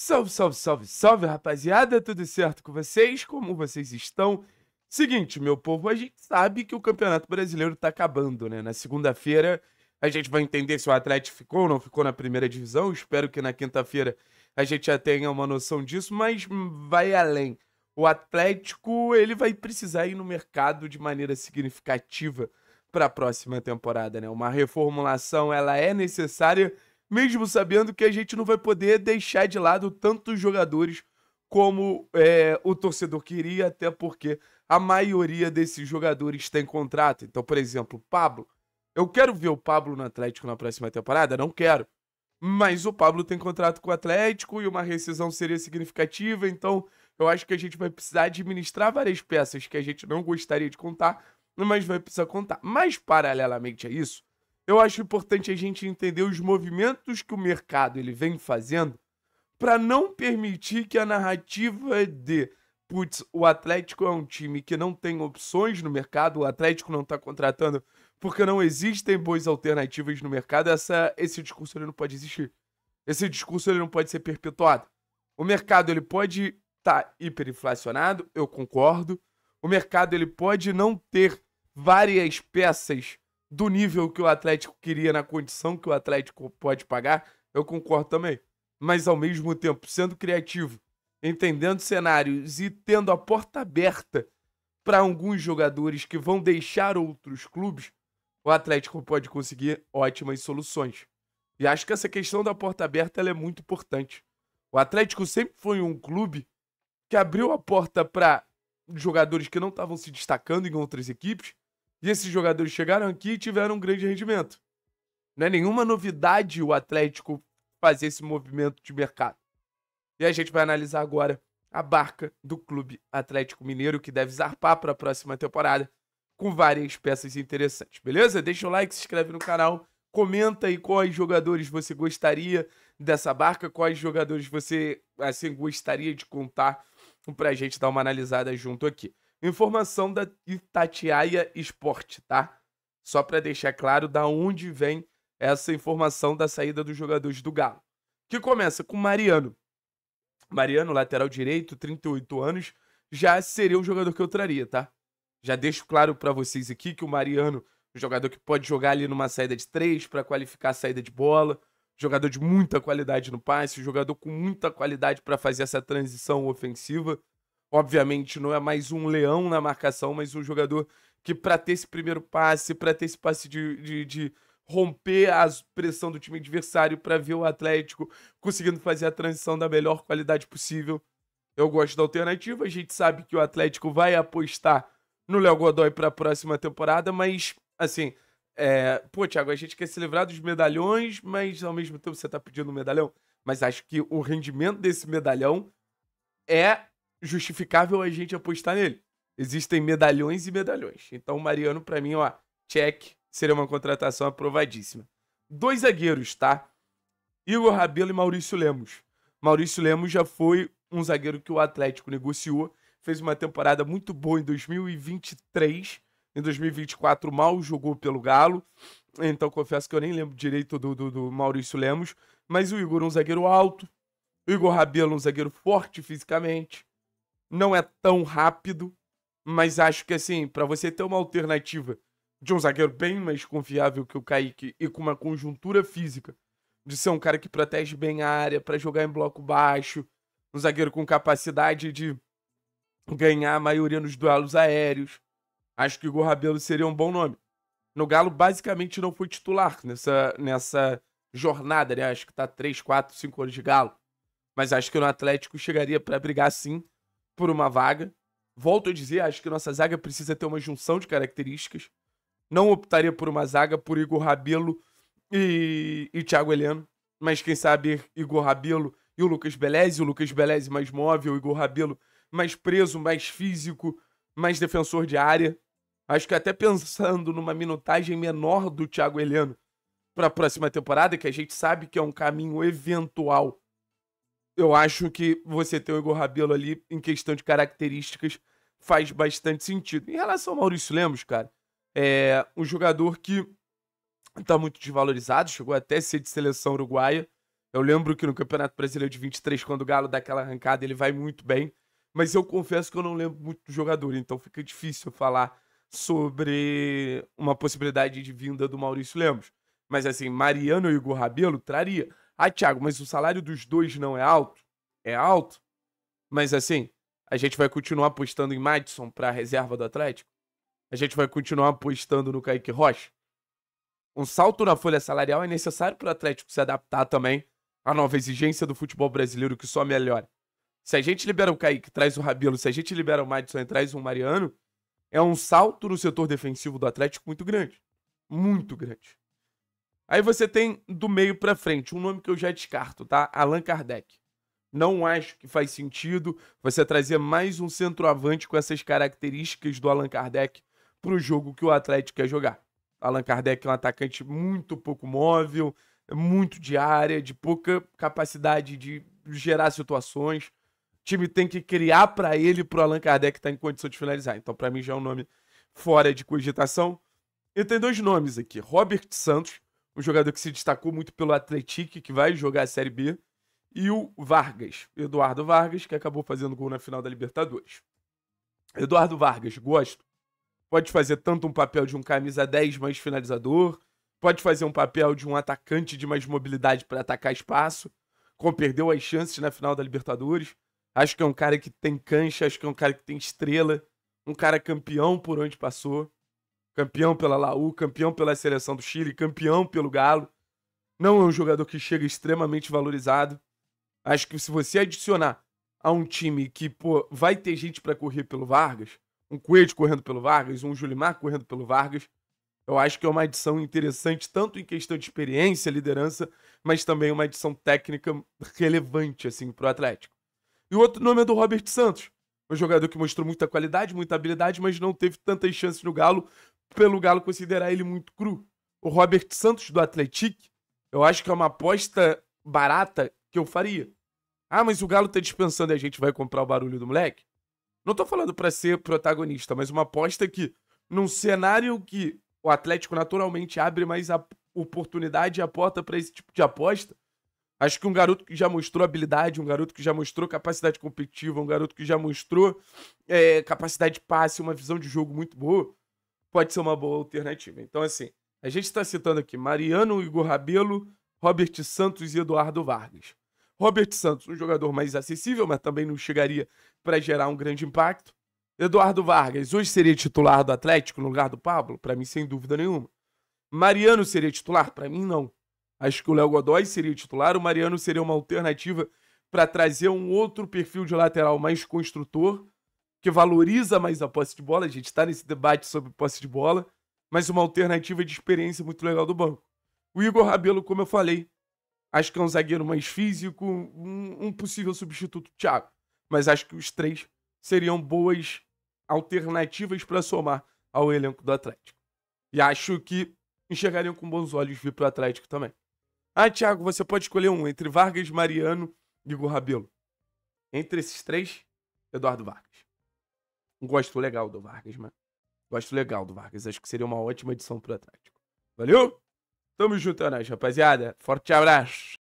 Salve, salve, salve, salve, rapaziada, tudo certo com vocês? Como vocês estão? Seguinte, meu povo, a gente sabe que o Campeonato Brasileiro tá acabando, né? Na segunda-feira a gente vai entender se o Atlético ficou ou não ficou na primeira divisão. Espero que na quinta-feira a gente já tenha uma noção disso, mas vai além. O Atlético, ele vai precisar ir no mercado de maneira significativa para a próxima temporada, né? Uma reformulação, ela é necessária mesmo sabendo que a gente não vai poder deixar de lado tantos jogadores como é, o torcedor queria, até porque a maioria desses jogadores tem contrato. Então, por exemplo, Pablo. Eu quero ver o Pablo no Atlético na próxima temporada? Não quero. Mas o Pablo tem contrato com o Atlético e uma rescisão seria significativa, então eu acho que a gente vai precisar administrar várias peças que a gente não gostaria de contar, mas vai precisar contar. Mas, paralelamente a isso, eu acho importante a gente entender os movimentos que o mercado ele vem fazendo para não permitir que a narrativa de putz, o Atlético é um time que não tem opções no mercado, o Atlético não está contratando porque não existem boas alternativas no mercado, essa, esse discurso ele não pode existir. Esse discurso ele não pode ser perpetuado. O mercado ele pode estar tá hiperinflacionado, eu concordo. O mercado ele pode não ter várias peças do nível que o Atlético queria, na condição que o Atlético pode pagar, eu concordo também. Mas ao mesmo tempo, sendo criativo, entendendo cenários e tendo a porta aberta para alguns jogadores que vão deixar outros clubes, o Atlético pode conseguir ótimas soluções. E acho que essa questão da porta aberta é muito importante. O Atlético sempre foi um clube que abriu a porta para jogadores que não estavam se destacando em outras equipes e esses jogadores chegaram aqui e tiveram um grande rendimento. Não é nenhuma novidade o Atlético fazer esse movimento de mercado. E a gente vai analisar agora a barca do Clube Atlético Mineiro, que deve zarpar para a próxima temporada, com várias peças interessantes, beleza? Deixa o like, se inscreve no canal, comenta aí quais jogadores você gostaria dessa barca, quais jogadores você assim gostaria de contar para a gente dar uma analisada junto aqui. Informação da Itatiaia Esporte, tá? Só para deixar claro da onde vem essa informação da saída dos jogadores do Galo. Que começa com Mariano. Mariano, lateral direito, 38 anos, já seria um jogador que eu traria, tá? Já deixo claro para vocês aqui que o Mariano, um jogador que pode jogar ali numa saída de 3 para qualificar a saída de bola, jogador de muita qualidade no passe, jogador com muita qualidade para fazer essa transição ofensiva, obviamente não é mais um leão na marcação, mas um jogador que para ter esse primeiro passe, para ter esse passe de, de, de romper a pressão do time adversário, para ver o Atlético conseguindo fazer a transição da melhor qualidade possível. Eu gosto da alternativa, a gente sabe que o Atlético vai apostar no Léo Godoy para a próxima temporada, mas assim, é... pô, Thiago, a gente quer se livrar dos medalhões, mas ao mesmo tempo você está pedindo um medalhão, mas acho que o rendimento desse medalhão é justificável a gente apostar nele. Existem medalhões e medalhões. Então o Mariano, para mim, ó, check, seria uma contratação aprovadíssima. Dois zagueiros, tá? Igor Rabelo e Maurício Lemos. Maurício Lemos já foi um zagueiro que o Atlético negociou, fez uma temporada muito boa em 2023, em 2024 mal jogou pelo Galo, então confesso que eu nem lembro direito do, do, do Maurício Lemos, mas o Igor é um zagueiro alto, o Igor Rabelo é um zagueiro forte fisicamente, não é tão rápido, mas acho que assim, para você ter uma alternativa de um zagueiro bem mais confiável que o Kaique e com uma conjuntura física, de ser um cara que protege bem a área para jogar em bloco baixo, um zagueiro com capacidade de ganhar a maioria nos duelos aéreos. Acho que o Igor Rabelo seria um bom nome. No Galo, basicamente, não foi titular nessa, nessa jornada, né? Acho que tá 3, 4, 5 anos de Galo. Mas acho que no Atlético chegaria para brigar sim por uma vaga. Volto a dizer, acho que nossa zaga precisa ter uma junção de características. Não optaria por uma zaga por Igor Rabelo e, e Thiago Heleno. Mas quem sabe Igor Rabelo e o Lucas Beleze. O Lucas Beleze mais móvel, o Igor Rabelo mais preso, mais físico, mais defensor de área. Acho que até pensando numa minutagem menor do Thiago Heleno para a próxima temporada, que a gente sabe que é um caminho eventual eu acho que você ter o Igor Rabelo ali, em questão de características, faz bastante sentido. Em relação ao Maurício Lemos, cara, é um jogador que está muito desvalorizado, chegou até a ser de seleção uruguaia. Eu lembro que no Campeonato Brasileiro de 23, quando o Galo dá aquela arrancada, ele vai muito bem. Mas eu confesso que eu não lembro muito do jogador, então fica difícil falar sobre uma possibilidade de vinda do Maurício Lemos. Mas assim, Mariano e Igor Rabelo traria. Ah, Thiago, mas o salário dos dois não é alto? É alto, mas assim, a gente vai continuar apostando em Madison para a reserva do Atlético? A gente vai continuar apostando no Kaique Rocha? Um salto na folha salarial é necessário para o Atlético se adaptar também à nova exigência do futebol brasileiro que só melhora. Se a gente libera o Kaique, traz o Rabelo, se a gente libera o Madison e traz o Mariano, é um salto no setor defensivo do Atlético muito grande. Muito grande. Aí você tem do meio para frente, um nome que eu já descarto, tá? Allan Kardec. Não acho que faz sentido você trazer mais um centroavante com essas características do Allan Kardec para o jogo que o Atlético quer jogar. Allan Kardec é um atacante muito pouco móvel, muito de área, de pouca capacidade de gerar situações. O time tem que criar para ele, para o Allan Kardec estar tá em condição de finalizar. Então, para mim, já é um nome fora de cogitação. E tem dois nomes aqui: Robert Santos, um jogador que se destacou muito pelo Atlético, que vai jogar a Série B, e o Vargas, Eduardo Vargas, que acabou fazendo gol na final da Libertadores. Eduardo Vargas, gosto. Pode fazer tanto um papel de um camisa 10 mais finalizador, pode fazer um papel de um atacante de mais mobilidade para atacar espaço, como perdeu as chances na final da Libertadores. Acho que é um cara que tem cancha, acho que é um cara que tem estrela, um cara campeão por onde passou. Campeão pela Laú, campeão pela seleção do Chile, campeão pelo Galo. Não é um jogador que chega extremamente valorizado. Acho que se você adicionar a um time que pô, vai ter gente para correr pelo Vargas, um Coelho correndo pelo Vargas, um Julimar correndo pelo Vargas, eu acho que é uma adição interessante, tanto em questão de experiência, liderança, mas também uma adição técnica relevante assim, para o Atlético. E o outro nome é do Robert Santos, um jogador que mostrou muita qualidade, muita habilidade, mas não teve tantas chances no Galo pelo Galo considerar ele muito cru. O Robert Santos do Atlético, eu acho que é uma aposta barata que eu faria. Ah, mas o Galo tá dispensando e a gente vai comprar o barulho do moleque? Não tô falando para ser protagonista, mas uma aposta que, num cenário que o Atlético naturalmente abre mais a oportunidade e a porta para esse tipo de aposta, acho que um garoto que já mostrou habilidade, um garoto que já mostrou capacidade competitiva, um garoto que já mostrou é, capacidade de passe, uma visão de jogo muito boa, pode ser uma boa alternativa. Então, assim, a gente está citando aqui Mariano, Igor Rabelo, Robert Santos e Eduardo Vargas. Robert Santos, um jogador mais acessível, mas também não chegaria para gerar um grande impacto. Eduardo Vargas, hoje seria titular do Atlético no lugar do Pablo? Para mim, sem dúvida nenhuma. Mariano seria titular? Para mim, não. Acho que o Léo Godoy seria titular, o Mariano seria uma alternativa para trazer um outro perfil de lateral mais construtor que valoriza mais a posse de bola. A gente está nesse debate sobre posse de bola, mas uma alternativa de experiência muito legal do banco. O Igor Rabelo, como eu falei, acho que é um zagueiro mais físico, um, um possível substituto Thiago. Mas acho que os três seriam boas alternativas para somar ao elenco do Atlético. E acho que enxergariam com bons olhos vir para o Atlético também. Ah, Thiago, você pode escolher um entre Vargas, Mariano e Igor Rabelo. Entre esses três, Eduardo Vargas. Gosto legal do Vargas, mano. Gosto legal do Vargas. Acho que seria uma ótima edição pro Atlético. Valeu? Tamo junto, é nóis, rapaziada. Forte abraço.